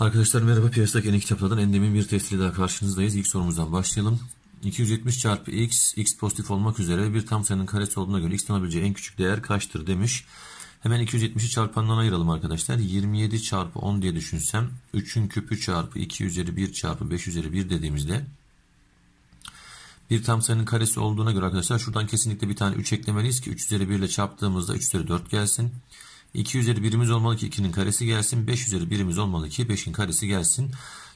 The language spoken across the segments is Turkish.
Arkadaşlar merhaba piyasadaki yeni kitaplardan endemin bir testiyle daha karşınızdayız. İlk sorumuzdan başlayalım. 270 çarpı x, x pozitif olmak üzere bir tam sayının karesi olduğuna göre x'ten alabileceği en küçük değer kaçtır demiş. Hemen 270'i çarpanından ayıralım arkadaşlar. 27 çarpı 10 diye düşünsem 3'ün küpü çarpı 2 üzeri 1 çarpı 5 üzeri 1 dediğimizde bir tam sayının karesi olduğuna göre arkadaşlar şuradan kesinlikle bir tane 3 eklemeliyiz ki 3 üzeri 1 ile çarptığımızda 3 üzeri 4 gelsin. 2 üzeri birimiz olmalı ki 2'nin karesi gelsin. 5 üzeri birimiz olmalı ki 5'in karesi gelsin.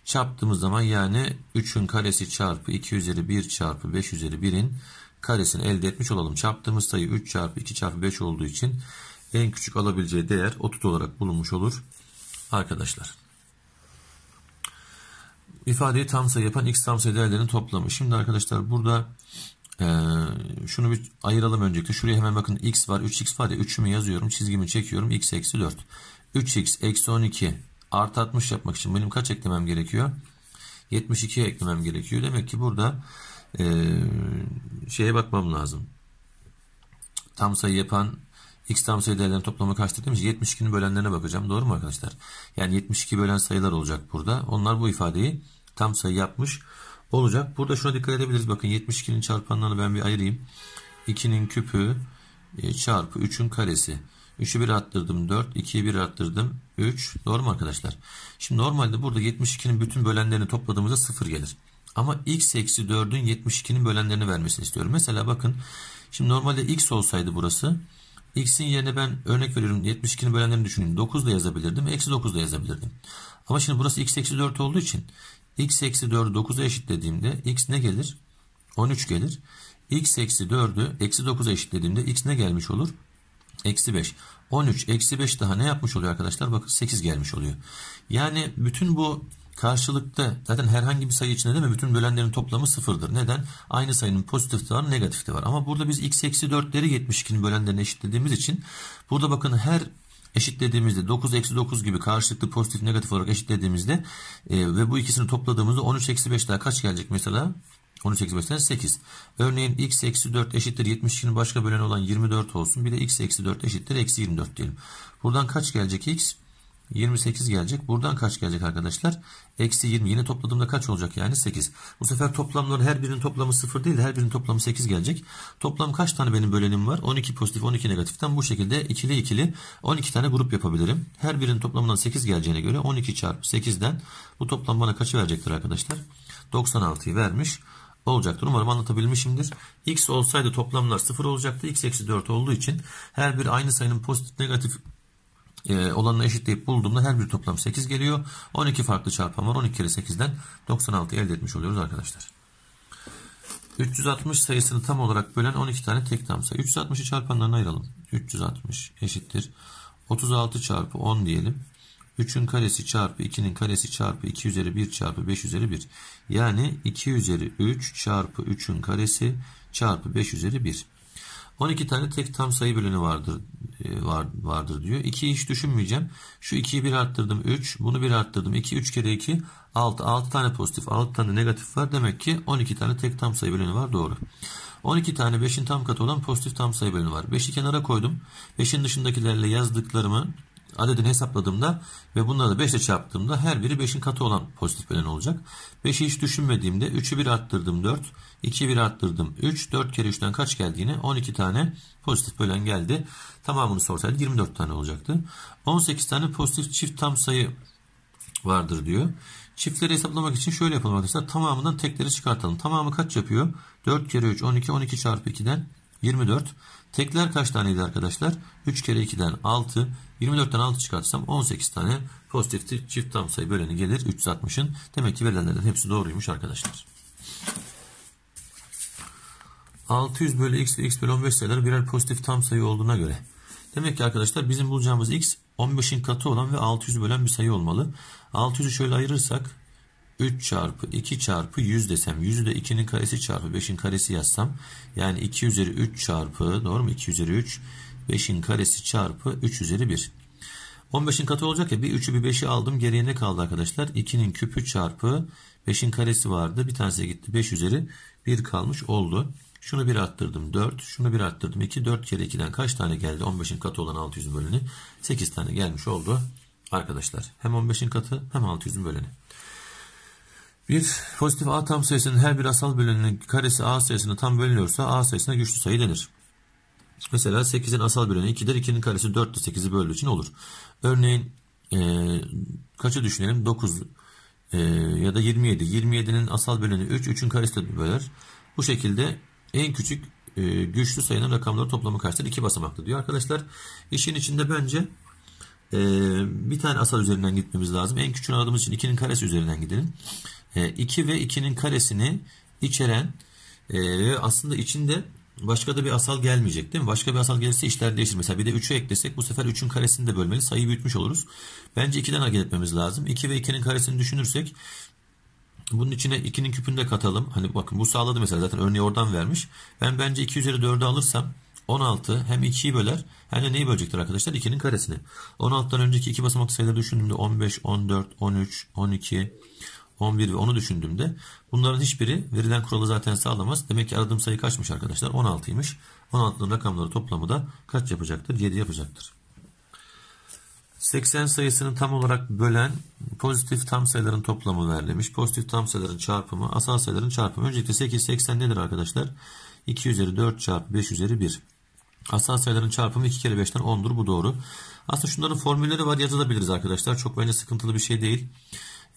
Çarptığımız zaman yani 3'ün karesi çarpı 2 üzeri 1 çarpı 5 üzeri 1'in karesini elde etmiş olalım. Çarptığımız sayı 3 çarpı 2 çarpı 5 olduğu için en küçük alabileceği değer 30 olarak bulunmuş olur arkadaşlar. İfadeyi tam sayı yapan x tam sayı değerlerini toplamı. Şimdi arkadaşlar burada ee, şunu bir ayıralım öncelikle. Şuraya hemen bakın x var 3x var ya 3'ümü yazıyorum çizgimi çekiyorum x eksi 4. 3x eksi 12 artı 60 yapmak için benim kaç eklemem gerekiyor? 72 eklemem gerekiyor. Demek ki burada e, şeye bakmam lazım. Tam sayı yapan x tam sayı değerlerini toplamı kaçtır demiş. 72'nin bölenlerine bakacağım. Doğru mu arkadaşlar? Yani 72 bölen sayılar olacak burada. Onlar bu ifadeyi tam sayı yapmış olacak. Burada şuna dikkat edebiliriz. Bakın 72'nin çarpanlarını ben bir ayırayım. 2'nin küpü e, çarpı 3'ün karesi. 3'ü 1 arttırdım 4. 2'yi 1 arttırdım 3. Doğru mu arkadaşlar? Şimdi normalde burada 72'nin bütün bölenlerini topladığımızda 0 gelir. Ama x eksi 4'ün 72'nin bölenlerini vermesini istiyorum. Mesela bakın şimdi normalde x olsaydı burası. X'in yerine ben örnek veriyorum 72'nin bölenlerini düşünün. 9 da yazabilirdim. Eksi 9 da yazabilirdim. Ama şimdi burası x eksi 4 olduğu için x eksi 4'ü 9'a eşitlediğimde x ne gelir? 13 gelir. x eksi 4'ü eksi 9'a eşitlediğimde x ne gelmiş olur? Eksi 5. 13 eksi 5 daha ne yapmış oluyor arkadaşlar? Bakın 8 gelmiş oluyor. Yani bütün bu karşılıkta zaten herhangi bir sayı içinde değil mi? Bütün bölenlerin toplamı sıfırdır. Neden? Aynı sayının pozitif de var, negatif de var. Ama burada biz x eksi 4'leri 72'nin bölenlerine eşitlediğimiz için burada bakın her eşitlediğimizde 9 eksi 9 gibi karşılıklı pozitif negatif olarak eşitlediğimizde e, ve bu ikisini topladığımızda 13 eksi 5 daha kaç gelecek mesela? 13 eksi 5'ten 8. Örneğin x eksi 4 eşittir 72'nin başka böleni olan 24 olsun. Bir de x eksi 4 eşittir eksi 24 diyelim. Buradan kaç gelecek x? 28 gelecek. Buradan kaç gelecek arkadaşlar? Eksi 20. Yine topladığımda kaç olacak yani? 8. Bu sefer toplamların her birinin toplamı 0 değil de her birinin toplamı 8 gelecek. Toplam kaç tane benim bölenim var? 12 pozitif 12 negatiften bu şekilde ikili ikili 12 tane grup yapabilirim. Her birinin toplamından 8 geleceğine göre 12 çarpı 8'den bu toplam bana kaçı verecektir arkadaşlar? 96'yı vermiş olacaktır. Umarım anlatabilmişimdir. X olsaydı toplamlar 0 olacaktı. X eksi 4 olduğu için her bir aynı sayının pozitif negatif e, olanını eşitleyip bulduğumda her bir toplam 8 geliyor. 12 farklı çarpan var. 12 kere 8'den 96 elde etmiş oluyoruz arkadaşlar. 360 sayısını tam olarak bölen 12 tane tek tam sayı. 360'ı çarpanlarına ayıralım. 360 eşittir. 36 çarpı 10 diyelim. 3'ün karesi çarpı 2'nin karesi çarpı 2 üzeri 1 çarpı 5 üzeri 1. Yani 2 üzeri 3 çarpı 3'ün karesi çarpı 5 üzeri 1. 12 tane tek tam sayı böleni vardır e, var, vardır diyor. 2'yi hiç düşünmeyeceğim. Şu 2'yi 1 arttırdım 3. Bunu 1 arttırdım 2. 3 kere 2 6. 6 tane pozitif 6 tane negatif var. Demek ki 12 tane tek tam sayı böleni var. Doğru. 12 tane 5'in tam katı olan pozitif tam sayı böleni var. 5'i kenara koydum. 5'in dışındakilerle yazdıklarımı adedini hesapladığımda ve bunları da 5 ile çarptığımda her biri 5'in katı olan pozitif bölen olacak. 5'i hiç düşünmediğimde 3'ü 1 arttırdım 4. 2 1 arttırdım. 3 4 kere 3'ten kaç geldiğini, yine? 12 tane pozitif bölen geldi. Tamamını sorsaydı 24 tane olacaktı. 18 tane pozitif çift tam sayı vardır diyor. Çiftleri hesaplamak için şöyle yapalım arkadaşlar. Tamamından tekleri çıkartalım. Tamamı kaç yapıyor? 4 kere 3 12 12 çarpı 2'den 24. Tekler kaç taneydi arkadaşlar? 3 kere 2'den 6. 24'ten 6 çıkartsam 18 tane pozitif çift tam sayı böleni gelir. 360'ın. Demek ki verilenlerden hepsi doğruymuş arkadaşlar. 600 bölü x ve x bölü 15 sayıları birer pozitif tam sayı olduğuna göre. Demek ki arkadaşlar bizim bulacağımız x 15'in katı olan ve 600 bölen bir sayı olmalı. 600'ü şöyle ayırırsak 3 çarpı 2 çarpı 100 desem 100'ü de 2'nin karesi çarpı 5'in karesi yazsam yani 2 üzeri 3 çarpı doğru mu 2 üzeri 3 5'in karesi çarpı 3 üzeri 1. 15'in katı olacak ya bir 3'ü bir 5'i aldım geriye ne kaldı arkadaşlar 2'nin küpü çarpı 5'in karesi vardı bir tanesi gitti 5 üzeri 1 kalmış oldu. Şunu bir arttırdım 4. Şunu bir arttırdım 2. 4 kere 2'den kaç tane geldi? 15'in katı olan 600'ün böleni. 8 tane gelmiş oldu arkadaşlar. Hem 15'in katı hem 600'ün böleni. Bir pozitif A tam sayısının her bir asal bölününün karesi A sayısına tam bölünüyorsa A sayısına güçlü sayı denir. Mesela 8'in asal bölünü 2'dir. 2'nin karesi 4'tür. 8'i böldüğü için olur. Örneğin e, kaçı düşünelim? 9 e, ya da 27. 27'nin asal bölünü 3. 3'ün karesi de böler. Bu şekilde en küçük e, güçlü sayının rakamları toplamı kaçtır? 2 basamaklı diyor arkadaşlar. İşin içinde bence e, bir tane asal üzerinden gitmemiz lazım. En küçüğünü aradığımız için 2'nin karesi üzerinden gidelim. E, ve 2'nin karesini içeren e, ve aslında içinde başka da bir asal gelmeyecek değil mi? Başka bir asal gelirse işler değişir. Mesela bir de 3'ü eklesek bu sefer 3'ün karesini de bölmeli. Sayıyı büyütmüş oluruz. Bence 2'den hareket etmemiz lazım. 2 ve 2'nin karesini düşünürsek bunun içine 2'nin küpünü de katalım. Hani bakın bu sağladı mesela zaten örneği oradan vermiş. Ben bence 2 üzeri 4'ü alırsam 16 hem 2'yi böler hem de neyi bölecektir arkadaşlar? 2'nin karesini. 16'dan önceki iki basamaklı sayıları düşündüğümde 15, 14, 13, 12, 11 ve 10'u düşündüğümde bunların hiçbiri verilen kuralı zaten sağlamaz. Demek ki aradığım sayı kaçmış arkadaşlar? 16'ymış. 16'nın rakamları toplamı da kaç yapacaktır? 7 yapacaktır. 80 sayısını tam olarak bölen pozitif tam sayıların toplamı ver Pozitif tam sayıların çarpımı asal sayıların çarpımı. Öncelikle 8, 80 nedir arkadaşlar? 2 üzeri 4 çarpı 5 üzeri 1. Asal sayıların çarpımı 2 kere 5'ten 10'dur bu doğru. Aslında şunların formülleri var yazılabiliriz arkadaşlar. Çok bence sıkıntılı bir şey değil.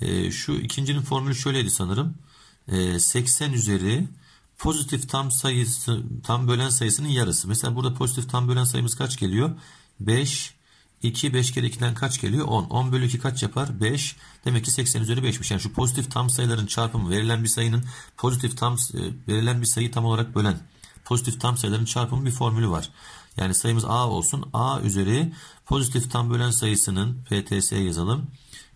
E, şu ikincinin formülü şöyleydi sanırım. E, ee, 80 üzeri pozitif tam sayısı tam bölen sayısının yarısı. Mesela burada pozitif tam bölen sayımız kaç geliyor? 5 2 5 kere 2'den kaç geliyor? 10. 10 bölü 2 kaç yapar? 5. Demek ki 80 üzeri 5'miş. Yani şu pozitif tam sayıların çarpımı verilen bir sayının pozitif tam e, verilen bir sayıyı tam olarak bölen pozitif tam sayıların çarpımı bir formülü var. Yani sayımız A olsun. A üzeri pozitif tam bölen sayısının PTS yazalım.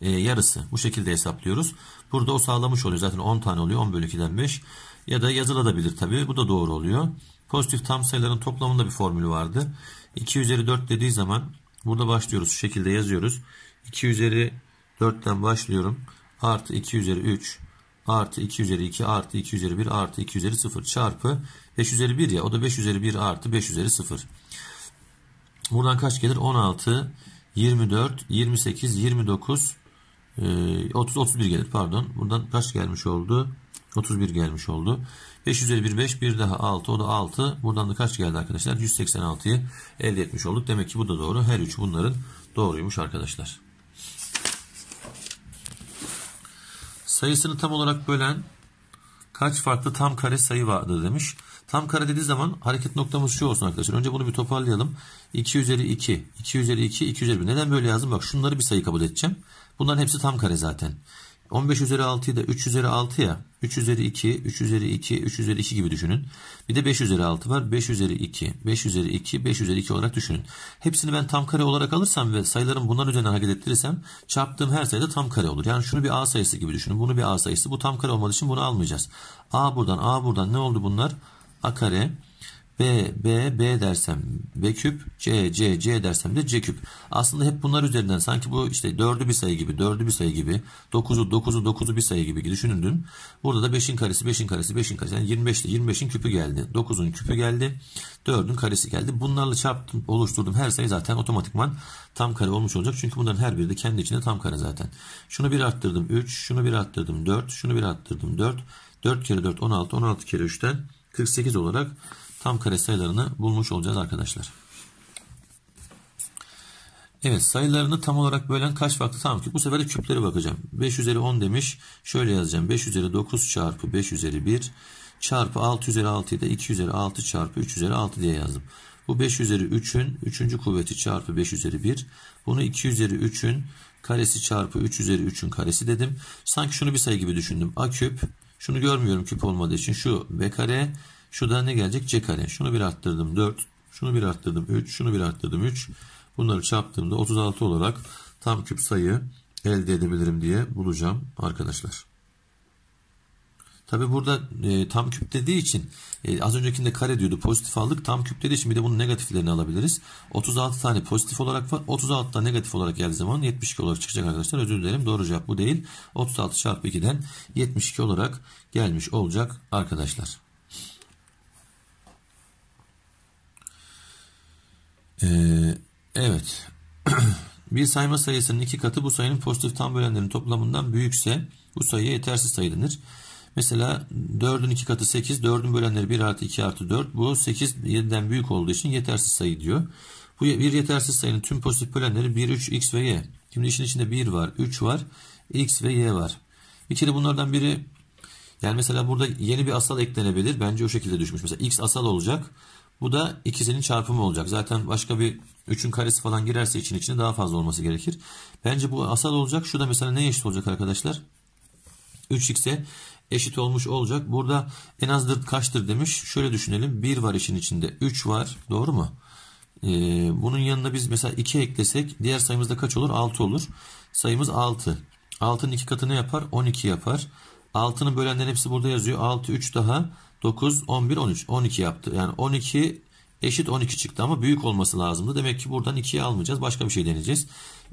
E, yarısı. Bu şekilde hesaplıyoruz. Burada o sağlamış oluyor. Zaten 10 tane oluyor. 10 bölü 2'den 5. Ya da yazılabilir tabii. Bu da doğru oluyor. Pozitif tam sayıların toplamında bir formülü vardı. 2 üzeri 4 dediği zaman Burada başlıyoruz. Şu şekilde yazıyoruz. 2 üzeri 4'ten başlıyorum. Artı 2 üzeri 3 artı 2 üzeri 2 artı 2 üzeri 1 artı 2 üzeri 0 çarpı 5 üzeri 1 ya o da 5 üzeri 1 artı 5 üzeri 0. Buradan kaç gelir? 16, 24, 28, 29, 30, 31 gelir pardon. Buradan kaç gelmiş oldu? 31 gelmiş oldu. 5 üzeri 1 5 bir daha 6 o da 6. Buradan da kaç geldi arkadaşlar? 186'yı elde etmiş olduk. Demek ki bu da doğru. Her üç bunların doğruymuş arkadaşlar. Sayısını tam olarak bölen kaç farklı tam kare sayı vardı demiş. Tam kare dediği zaman hareket noktamız şu olsun arkadaşlar. Önce bunu bir toparlayalım. 2 üzeri 2, 2 üzeri 2, 2 üzeri 1. Neden böyle yazdım? Bak şunları bir sayı kabul edeceğim. Bunların hepsi tam kare zaten. 15 üzeri 6'yı da 3 üzeri 6 ya. 3 üzeri 2, 3 üzeri 2, 3 üzeri 2 gibi düşünün. Bir de 5 üzeri 6 var. 5 üzeri 2, 5 üzeri 2, 5 üzeri 2 olarak düşünün. Hepsini ben tam kare olarak alırsam ve sayıların bundan üzerinden hareket ettirirsem çarptığım her sayıda tam kare olur. Yani şunu bir a sayısı gibi düşünün. Bunu bir a sayısı. Bu tam kare olmadığı için bunu almayacağız. a buradan, a buradan ne oldu bunlar? a kare B, B, B dersem B küp, C, C, C dersem de C küp. Aslında hep bunlar üzerinden sanki bu işte 4'ü bir sayı gibi, 4'ü bir sayı gibi, 9'u 9'u 9'u bir sayı gibi düşünüldün. Burada da 5'in karesi, 5'in karesi, 5'in karesi. Yani 25'te 25'in küpü geldi. 9'un küpü geldi. 4'ün karesi geldi. Bunlarla çarptım, oluşturdum her sayı zaten otomatikman tam kare olmuş olacak. Çünkü bunların her biri de kendi içinde tam kare zaten. Şunu bir arttırdım 3, şunu bir arttırdım 4, şunu bir arttırdım 4. 4 kere 4 16, 16 kere 3'ten 48 olarak tam kare sayılarını bulmuş olacağız arkadaşlar. Evet sayılarını tam olarak bölen kaç farklı tam küp? Bu sefer de küplere bakacağım. 5 üzeri 10 demiş. Şöyle yazacağım. 5 üzeri 9 çarpı 5 üzeri 1 çarpı 6 üzeri 6'yı da 2 üzeri 6 çarpı 3 üzeri 6 diye yazdım. Bu 5 üzeri 3'ün 3. kuvveti çarpı 5 üzeri 1. Bunu 2 üzeri 3'ün karesi çarpı 3 üzeri 3'ün karesi dedim. Sanki şunu bir sayı gibi düşündüm. A küp. Şunu görmüyorum küp olmadığı için. Şu B kare şu da ne gelecek? C kare. Şunu bir arttırdım 4. Şunu bir arttırdım 3. Şunu bir arttırdım 3. Bunları çarptığımda 36 olarak tam küp sayı elde edebilirim diye bulacağım arkadaşlar. Tabi burada e, tam küp dediği için e, az öncekinde kare diyordu pozitif aldık. Tam küp dediği için bir de bunun negatiflerini alabiliriz. 36 tane pozitif olarak var. 36 da negatif olarak geldiği zaman 72 olarak çıkacak arkadaşlar. Özür dilerim doğru cevap bu değil. 36 çarpı 2'den 72 olarak gelmiş olacak arkadaşlar. Ee, evet. bir sayma sayısının iki katı bu sayının pozitif tam bölenlerinin toplamından büyükse bu sayıya yetersiz sayı denir. Mesela 4'ün 2 katı 8, 4'ün bölenleri 1 artı 2 artı 4. Bu 8 7'den büyük olduğu için yetersiz sayı diyor. Bu bir yetersiz sayının tüm pozitif bölenleri 1, 3, x ve y. Şimdi işin içinde 1 var, 3 var, x ve y var. Bir kere bunlardan biri yani mesela burada yeni bir asal eklenebilir. Bence o şekilde düşmüş. Mesela x asal olacak. Bu da ikisinin çarpımı olacak. Zaten başka bir 3'ün karesi falan girerse için içine daha fazla olması gerekir. Bence bu asal olacak. Şu da mesela ne eşit olacak arkadaşlar? 3x'e eşit olmuş olacak. Burada en az dırt kaçtır demiş. Şöyle düşünelim. 1 var işin içinde. 3 var. Doğru mu? Ee, bunun yanına biz mesela 2 eklesek diğer sayımızda kaç olur? 6 olur. Sayımız 6. 6'nın 2 katı ne yapar? 12 yapar. 6'nın bölenlerin hepsi burada yazıyor. 6, 3 daha 9, 11, 13. 12 yaptı. Yani 12 eşit 12 çıktı ama büyük olması lazımdı. Demek ki buradan 2'yi almayacağız. Başka bir şey deneyeceğiz.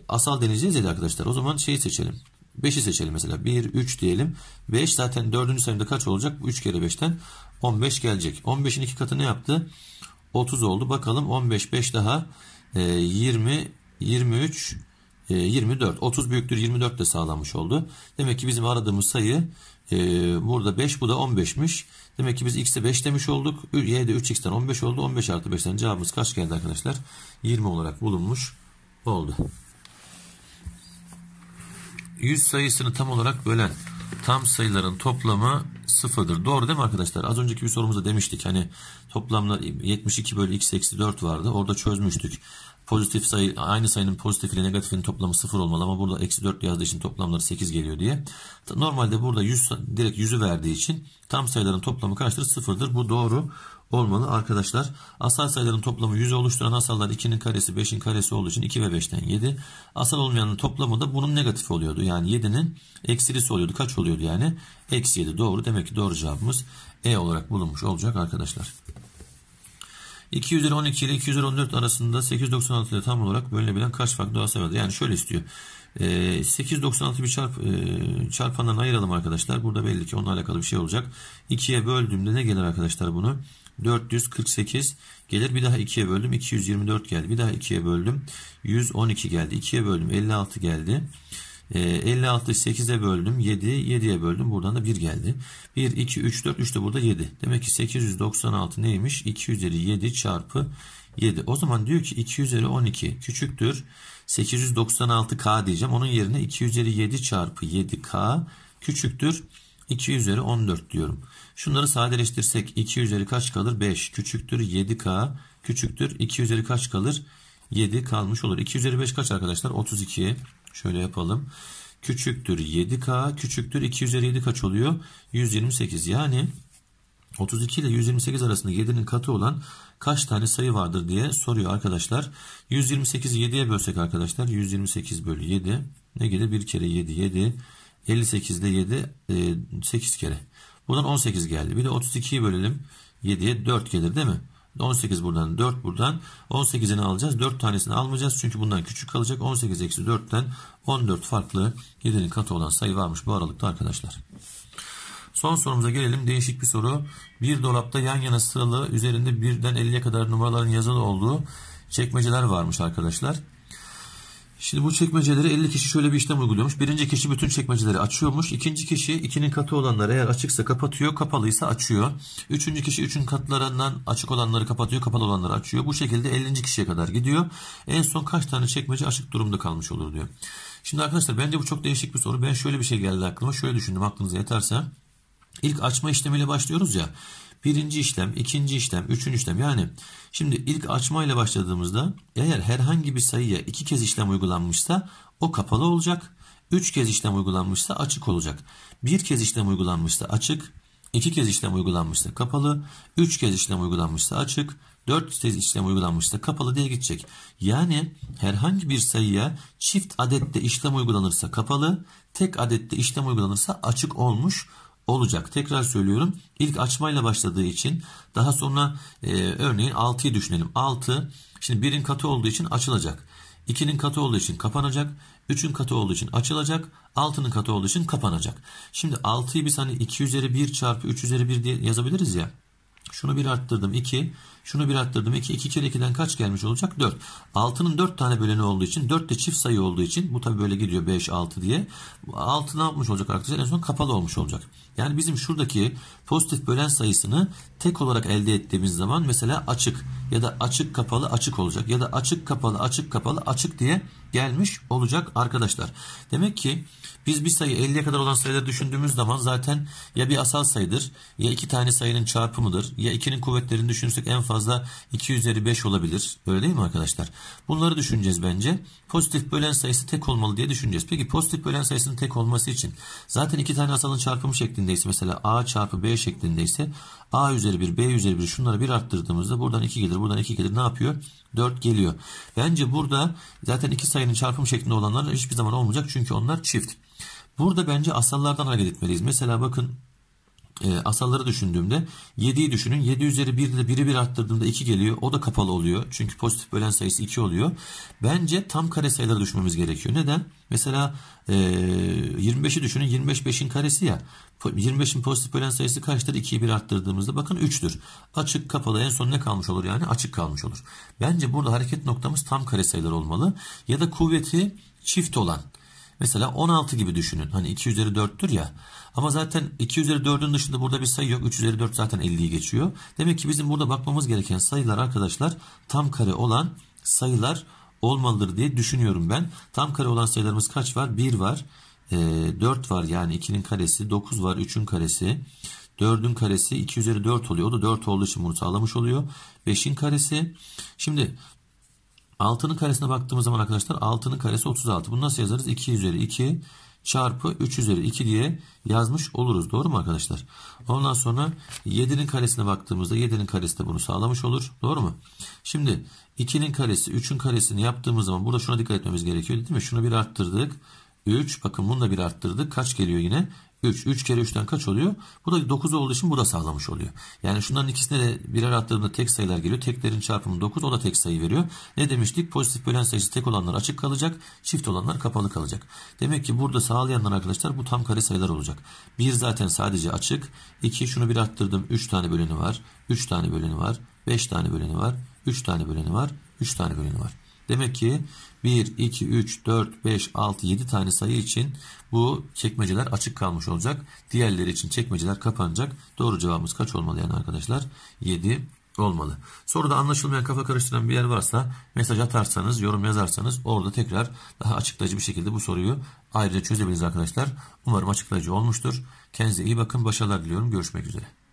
Asal deneyeceğiz dedi arkadaşlar. O zaman şeyi seçelim. 5'i seçelim mesela. 1, 3 diyelim. 5 zaten 4. sayımda kaç olacak? 3 kere 5'ten 15 gelecek. 15'in iki katı ne yaptı? 30 oldu. Bakalım 15, 5 daha 20, 23, 24. 30 büyüktür 24 de sağlanmış oldu. Demek ki bizim aradığımız sayı ee, burada 5 bu da 15'miş. Demek ki biz x'e 5 demiş olduk. Y de 3x'ten 15 oldu. 15 artı 5'ten cevabımız kaç geldi arkadaşlar? 20 olarak bulunmuş oldu. 100 sayısını tam olarak bölen tam sayıların toplamı sıfırdır. Doğru değil mi arkadaşlar? Az önceki bir sorumuzda demiştik. Hani toplamlar 72 bölü x eksi 4 vardı. Orada çözmüştük. Pozitif sayı aynı sayının pozitif ile negatifinin toplamı 0 olmalı ama burada eksi 4 yazdığı için toplamları 8 geliyor diye. Normalde burada 100, direkt 100'ü verdiği için tam sayıların toplamı kaçtır? 0'dır. Bu doğru olmalı arkadaşlar. Asal sayıların toplamı 100 oluşturan asallar 2'nin karesi 5'in karesi olduğu için 2 ve 5'ten 7. Asal olmayanın toplamı da bunun negatif oluyordu. Yani 7'nin eksilisi oluyordu. Kaç oluyordu yani? Eksi 7 doğru. Demek ki doğru cevabımız E olarak bulunmuş olacak arkadaşlar. 2 ile 2 arasında 896 ile tam olarak bölünebilen kaç farklı asal vardır? Yani şöyle istiyor. 896 ee, bir çarp, e, çarpanlarını ayıralım arkadaşlar. Burada belli ki onunla alakalı bir şey olacak. 2'ye böldüğümde ne gelir arkadaşlar bunu? 448 gelir. Bir daha 2'ye böldüm. 224 geldi. Bir daha 2'ye böldüm. 112 geldi. 2'ye böldüm. 56 geldi. 56'yı ee, 8'e böldüm. 7'yi 7'ye böldüm. Buradan da 1 geldi. 1, 2, 3, 4, 3 de burada 7. Demek ki 896 neymiş? 2 üzeri 7 çarpı 7. O zaman diyor ki 2 üzeri 12 küçüktür. 896K diyeceğim. Onun yerine 2 üzeri 7 çarpı 7K küçüktür. 2 üzeri 14 diyorum. Şunları sadeleştirsek 2 üzeri kaç kalır? 5 küçüktür 7K küçüktür. 2 üzeri kaç kalır? 7 kalmış olur. 2 üzeri 5 kaç arkadaşlar? 32. Şöyle yapalım. Küçüktür 7K küçüktür 2 üzeri 7 kaç oluyor? 128 yani 32 ile 128 arasında 7'nin katı olan kaç tane sayı vardır diye soruyor arkadaşlar. 128'i 7'ye bölsek arkadaşlar 128 bölü 7 ne gelir? 1 kere 7 7 58 58'de 7 8 kere. Buradan 18 geldi. Bir de 32'yi bölelim 7'ye 4 gelir değil mi? 18 buradan 4 buradan 18'ini alacağız. 4 tanesini almayacağız. Çünkü bundan küçük kalacak. 18 eksi 4'ten 14 farklı 7'nin katı olan sayı varmış bu aralıkta arkadaşlar. Son sorumuza gelelim. Değişik bir soru. Bir dolapta yan yana sıralı üzerinde 1'den 50'ye kadar numaraların yazılı olduğu çekmeceler varmış arkadaşlar. Şimdi bu çekmeceleri 50 kişi şöyle bir işlem uyguluyormuş. Birinci kişi bütün çekmeceleri açıyormuş. İkinci kişi ikinin katı olanları eğer açıksa kapatıyor, kapalıysa açıyor. Üçüncü kişi üçün katlarından açık olanları kapatıyor, kapalı olanları açıyor. Bu şekilde 50. kişiye kadar gidiyor. En son kaç tane çekmece açık durumda kalmış olur diyor. Şimdi arkadaşlar bence bu çok değişik bir soru. Ben şöyle bir şey geldi aklıma. Şöyle düşündüm aklınıza yeterse. İlk açma işlemiyle başlıyoruz ya. Birinci işlem, ikinci işlem, üçüncü işlem. Yani şimdi ilk açma ile başladığımızda eğer herhangi bir sayıya iki kez işlem uygulanmışsa o kapalı olacak. Üç kez işlem uygulanmışsa açık olacak. Bir kez işlem uygulanmışsa açık. iki kez işlem uygulanmışsa kapalı. Üç kez işlem uygulanmışsa açık. dört kez işlem uygulanmışsa kapalı diye gidecek. Yani herhangi bir sayıya çift adette işlem uygulanırsa kapalı, tek adette işlem uygulanırsa açık olmuş olacak. Tekrar söylüyorum. İlk açmayla başladığı için daha sonra e, örneğin 6'yı düşünelim. 6 şimdi 1'in katı olduğu için açılacak. 2'nin katı olduğu için kapanacak. 3'ün katı olduğu için açılacak. 6'nın katı olduğu için kapanacak. Şimdi 6'yı biz hani 2 üzeri 1 çarpı 3 üzeri 1 diye yazabiliriz ya. Şunu bir arttırdım 2. Şunu bir arttırdım 2. 2 kere 2'den kaç gelmiş olacak? 4. 6'nın 4 tane böleni olduğu için 4 de çift sayı olduğu için bu tabi böyle gidiyor 5 6 diye. 6 ne yapmış olacak arkadaşlar? En son kapalı olmuş olacak. Yani bizim şuradaki pozitif bölen sayısını tek olarak elde ettiğimiz zaman mesela açık ya da açık kapalı açık olacak ya da açık kapalı açık kapalı açık diye gelmiş olacak arkadaşlar. Demek ki biz bir sayı 50'ye kadar olan sayıları düşündüğümüz zaman zaten ya bir asal sayıdır ya iki tane sayının çarpımıdır ya ikinin kuvvetlerini düşünürsek en fazla 2 üzeri 5 olabilir. Öyle değil mi arkadaşlar? Bunları düşüneceğiz bence. Pozitif bölen sayısı tek olmalı diye düşüneceğiz. Peki pozitif bölen sayısının tek olması için zaten iki tane asalın çarpımı şeklinde şeklindeyse mesela A çarpı B şeklindeyse A üzeri 1 B üzeri 1 şunları bir arttırdığımızda buradan 2 gelir buradan 2 gelir ne yapıyor? 4 geliyor. Bence burada zaten iki sayının çarpım şeklinde olanlar hiçbir zaman olmayacak çünkü onlar çift. Burada bence asallardan hareket etmeliyiz. Mesela bakın e, asalları düşündüğümde 7'yi düşünün. 7 üzeri 1 ile 1'i 1 arttırdığımda 2 geliyor. O da kapalı oluyor. Çünkü pozitif bölen sayısı 2 oluyor. Bence tam kare sayıları düşmemiz gerekiyor. Neden? Mesela e, 25'i düşünün. 25 5'in karesi ya. 25'in pozitif bölen sayısı kaçtır? 2'yi 1 arttırdığımızda bakın 3'tür. Açık kapalı en son ne kalmış olur yani? Açık kalmış olur. Bence burada hareket noktamız tam kare sayılar olmalı. Ya da kuvveti çift olan Mesela 16 gibi düşünün. Hani 2 üzeri 4'tür ya. Ama zaten 2 üzeri 4'ün dışında burada bir sayı yok. 3 üzeri 4 zaten 50'yi geçiyor. Demek ki bizim burada bakmamız gereken sayılar arkadaşlar tam kare olan sayılar olmalıdır diye düşünüyorum ben. Tam kare olan sayılarımız kaç var? 1 var. 4 ee, var yani 2'nin karesi. 9 var 3'ün karesi. 4'ün karesi 2 üzeri 4 oluyor. O da 4 olduğu için bunu sağlamış oluyor. 5'in karesi. Şimdi 6'nın karesine baktığımız zaman arkadaşlar 6'nın karesi 36. Bunu nasıl yazarız? 2 üzeri 2 çarpı 3 üzeri 2 diye yazmış oluruz. Doğru mu arkadaşlar? Ondan sonra 7'nin karesine baktığımızda 7'nin karesi de bunu sağlamış olur. Doğru mu? Şimdi 2'nin karesi 3'ün karesini yaptığımız zaman burada şuna dikkat etmemiz gerekiyor değil mi? Şunu bir arttırdık. 3 bakın bunu da bir arttırdık. Kaç geliyor yine? 3. 3 kere 3'ten kaç oluyor? Bu da 9 olduğu için bu da sağlamış oluyor. Yani şunların ikisine de birer attığımda tek sayılar geliyor. Teklerin çarpımı 9 o da tek sayı veriyor. Ne demiştik? Pozitif bölen sayısı tek olanlar açık kalacak. Çift olanlar kapalı kalacak. Demek ki burada sağlayanlar arkadaşlar bu tam kare sayılar olacak. 1 zaten sadece açık. 2 şunu bir attırdım. 3 tane böleni var. 3 tane böleni var. 5 tane böleni var. 3 tane böleni var. 3 tane böleni var. Demek ki 1, 2, 3, 4, 5, 6, 7 tane sayı için bu çekmeceler açık kalmış olacak. Diğerleri için çekmeceler kapanacak. Doğru cevabımız kaç olmalı yani arkadaşlar? 7 olmalı. Soruda anlaşılmayan kafa karıştıran bir yer varsa mesaj atarsanız, yorum yazarsanız orada tekrar daha açıklayıcı bir şekilde bu soruyu ayrıca çözebiliriz arkadaşlar. Umarım açıklayıcı olmuştur. Kendinize iyi bakın. Başarılar diliyorum. Görüşmek üzere.